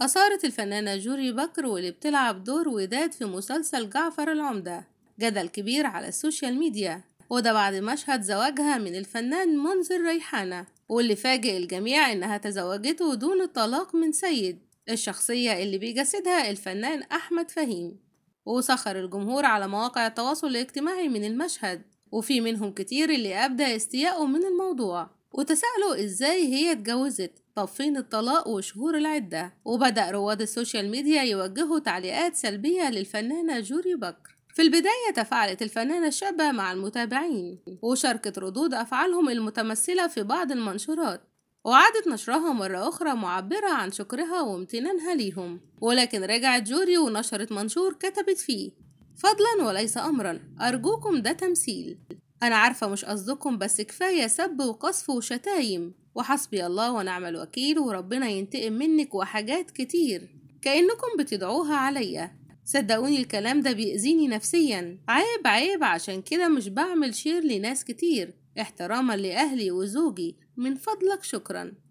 أثارت الفنانة جوري بكر واللي بتلعب دور وداد في مسلسل جعفر العمدة جدل كبير على السوشيال ميديا وده بعد مشهد زواجها من الفنان منذر ريحانة واللي فاجئ الجميع إنها تزوجته دون الطلاق من سيد الشخصية اللي بيجسدها الفنان أحمد فهيم وسخر الجمهور على مواقع التواصل الاجتماعي من المشهد وفي منهم كتير اللي أبدى استياءه من الموضوع وتسألوا ازاي هي اتجوزت طب فين الطلاق وشهور العدة وبدأ رواد السوشيال ميديا يوجهوا تعليقات سلبية للفنانة جوري بكر في البداية تفاعلت الفنانة الشابة مع المتابعين وشاركت ردود أفعالهم المتمثلة في بعض المنشورات وعادت نشرها مرة أخرى معبرة عن شكرها وامتنانها ليهم ولكن رجعت جوري ونشرت منشور كتبت فيه فضلا وليس أمرا أرجوكم ده تمثيل أنا عارفة مش قصدكم بس كفاية سب وقصف وشتايم وحسبي الله ونعم الوكيل وربنا ينتقم منك وحاجات كتير كأنكم بتدعوها عليا صدقوني الكلام ده بيأذيني نفسيا عيب عيب عشان كده مش بعمل شير لناس كتير احتراما لأهلي وزوجي من فضلك شكرا